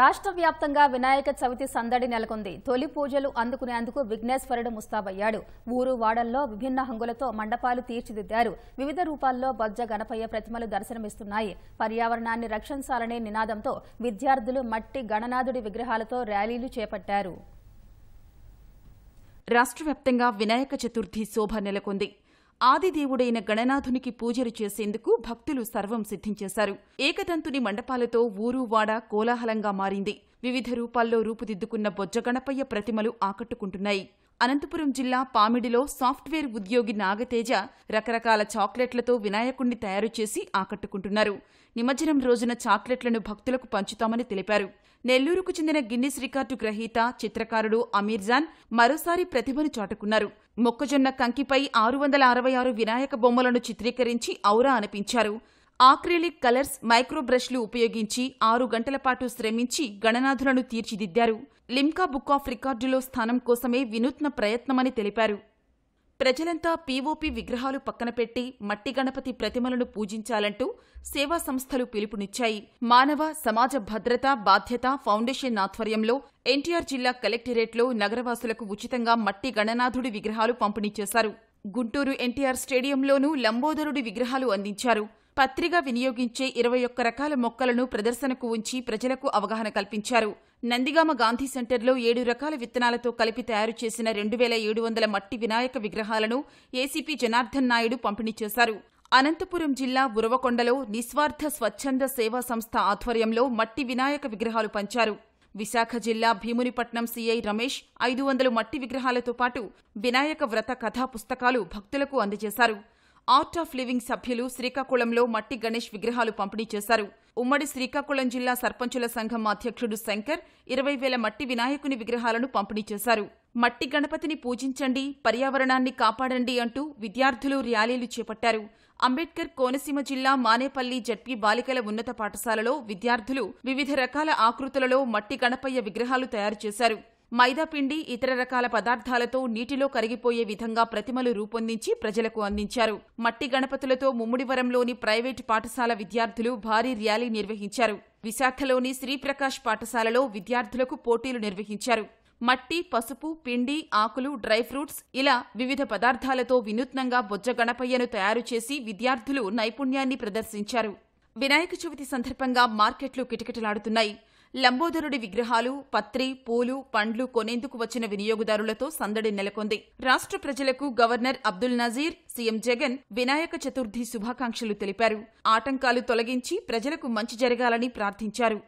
రాష్ట్ర వ్యాప్తంగా వినాయక చవితి సందడి నెలకొంది తొలి పూజలు అందుకునేందుకు విఘ్నేశ్వరుడు ముస్తాబయ్యాడు ఊరు వాడల్లో విభిన్న హంగులతో మండపాలు తీర్చిదిద్దారు వివిధ రూపాల్లో బొజ్జ గణపయ్య ప్రతిమలు దర్శనమిస్తున్నాయి పర్యావరణాన్ని రక్షించాలనే నినాదంతో విద్యార్థులు మట్టి గణనాథుడి విగ్రహాలతో ర్యాలీలు చేపట్టారు రాష్ట్ర వ్యాప్తంగా వినాయక చతుర్థి శోభ నెలకొంది ఆదిదేవుడైన గణనాథునికి పూజలు చేసేందుకు భక్తులు సర్వం సిద్ధం చేశారు ఏకదంతుని మండపాలతో ఊరు వాడ కోలాహలంగా మారింది వివిధ రూపాల్లో రూపుదిద్దుకున్న బొజ్జగణపయ్య ప్రతిమలు ఆకట్టుకుంటున్నాయి అనంతపురం జిల్లా పామిడిలో సాఫ్ట్వేర్ ఉద్యోగి నాగతేజ రకరకాల చాక్లెట్లతో వినాయకుణ్ణి తయారు చేసి ఆకట్టుకుంటున్నారు నిమజ్జనం రోజున చాక్లెట్లను భక్తులకు పంచుతామని తెలిపారు నెల్లూరుకు చెందిన గిన్నిస్ రికార్డు గ్రహీత చిత్రకారుడు అమీర్జాన్ మరోసారి ప్రతిభను చాటుకున్నారు మొక్కజొన్న కంకిపై ఆరు వందల అరవై ఆరు వినాయక బొమ్మలను చిత్రీకరించి ఔరా అనిపించారు ఆక్రిలిక్ కలర్స్ మైక్రో బ్రష్లు ఉపయోగించి ఆరు గంటల పాటు శ్రమించి గణనాథులను తీర్చిదిద్దారు లిమ్కా బుక్ ఆఫ్ రికార్డులో స్థానం కోసమే వినూత్న ప్రయత్నమని తెలిపారు ప్రజలంతా పీఓపీ విగ్రహాలు పక్కన పెట్టి మట్టి గణపతి ప్రతిమలను పూజించాలంటూ సేవా సంస్థలు పిలుపునిచ్చాయి మానవ సమాజ భద్రత బాధ్యత ఫౌండేషన్ ఆధ్వర్యంలో ఎన్టీఆర్ జిల్లా కలెక్టరేట్లో నగరవాసులకు ఉచితంగా మట్టి గణనాథుడి విగ్రహాలు పంపిణీ చేశారు గుంటూరు ఎన్టీఆర్ స్టేడియంలోనూ లంబోదరుడి విగ్రహాలు అందించారు పత్రిగా వినియోగించే ఇరవై ఒక్క రకాల మొక్కలను ప్రదర్శనకు ఉంచి ప్రజలకు అవగాహన కల్పించారు నందిగామ గాంధీ సెంటర్లో ఏడు రకాల విత్తనాలతో కలిపి తయారు చేసిన రెండు వేల ఏడు వందల మట్టి వినాయక విగ్రహాలను ఏసీపీ జనార్దన్ నాయుడు పంపిణీ చేశారు అనంతపురం జిల్లా ఉరవకొండలో నిస్వార్థ స్వచ్ఛంద సేవా సంస్థ ఆధ్వర్యంలో మట్టి వినాయక విగ్రహాలు పంచారు విశాఖ జిల్లా భీమునిపట్నం సీఐ రమేష్ ఐదు వందల మట్టి విగ్రహాలతో పాటు వినాయక వ్రత కథా పుస్తకాలు భక్తులకు అందజేశారు ఆర్ట్ ఆఫ్ లివింగ్ సభ్యులు శ్రీకాకుళంలో మట్టి గణేష్ విగ్రహాలు పంపిణీ చేశారు ఉమ్మడి శ్రీకాకుళం జిల్లా సర్పంచుల సంఘం అధ్యక్షుడు శంకర్ ఇరవై వేల మట్టి వినాయకుని విగ్రహాలను పంపిణీ చేశారు మట్టి గణపతిని పూజించండి పర్యావరణాన్ని కాపాడండి అంటూ విద్యార్థులు ర్యాలీలు చేపట్టారు అంబేద్కర్ కోనసీమ జిల్లా మానేపల్లి జడ్పీ బాలికల ఉన్నత పాఠశాలలో విద్యార్థులు వివిధ రకాల ఆకృతులలో మట్టి గణపయ్య విగ్రహాలు తయారు చేశారు మైదాపిండి ఇతర రకాల పదార్థాలతో నీటిలో కరిగిపోయే విధంగా ప్రతిమలు రూపొందించి ప్రజలకు అందించారు మట్టి గణపతులతో ముమ్ముడివరంలోని ప్రైవేటు పాఠశాల విద్యార్థులు భారీ ర్యాలీ నిర్వహించారు విశాఖలోని శ్రీప్రకాష్ పాఠశాలలో విద్యార్థులకు పోటీలు నిర్వహించారు మట్టి పసుపు పిండి ఆకులు డ్రై ఫ్రూట్స్ ఇలా వివిధ పదార్థాలతో వినూత్నంగా బొజ్జ గణపయ్యను తయారు చేసి విద్యార్థులు నైపుణ్యాన్ని ప్రదర్శించారు వినాయక చవితి సందర్భంగా మార్కెట్లు కిటకిటలాడుతున్నాయి లంబోదరుడి విగ్రహాలు పత్రి పూలు పండ్లు కొనేందుకు వచ్చిన వినియోగదారులతో సందడి నెలకొంది రాష్ట్ర ప్రజలకు గవర్నర్ అబ్దుల్ నజీర్ సీఎం జగన్ వినాయక చతుర్థి శుభాకాంక్షలు తెలిపారు ఆటంకాలు తొలగించి ప్రజలకు మంచి జరగాలని ప్రార్థించారు